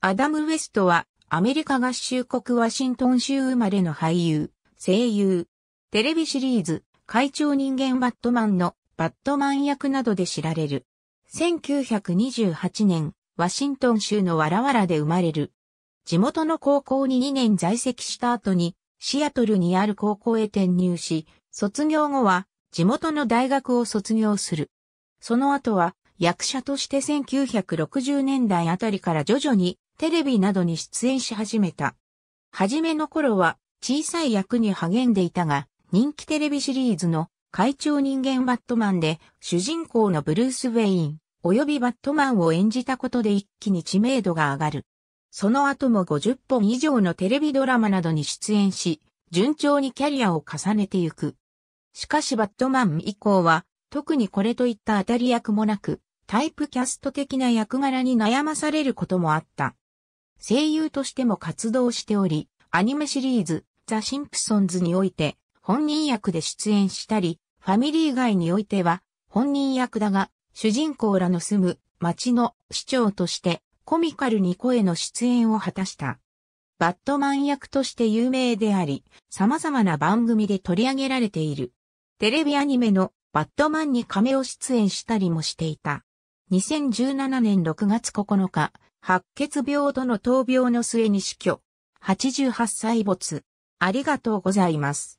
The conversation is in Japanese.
アダム・ウェストは、アメリカ合衆国ワシントン州生まれの俳優、声優。テレビシリーズ、会長人間バットマンのバットマン役などで知られる。1928年、ワシントン州のわらわらで生まれる。地元の高校に2年在籍した後に、シアトルにある高校へ転入し、卒業後は地元の大学を卒業する。その後は役者として1960年代あたりから徐々にテレビなどに出演し始めた。初めの頃は小さい役に励んでいたが、人気テレビシリーズの会長人間バットマンで主人公のブルース・ウェイン、及びバットマンを演じたことで一気に知名度が上がる。その後も50本以上のテレビドラマなどに出演し、順調にキャリアを重ねてゆく。しかしバットマン以降は、特にこれといった当たり役もなく、タイプキャスト的な役柄に悩まされることもあった。声優としても活動しており、アニメシリーズ、ザ・シンプソンズにおいて、本人役で出演したり、ファミリー以外においては、本人役だが、主人公らの住む町の市長として、コミカルに声の出演を果たした。バットマン役として有名であり、様々な番組で取り上げられている。テレビアニメのバットマンに亀を出演したりもしていた。2017年6月9日、白血病との闘病の末に死去。88歳没。ありがとうございます。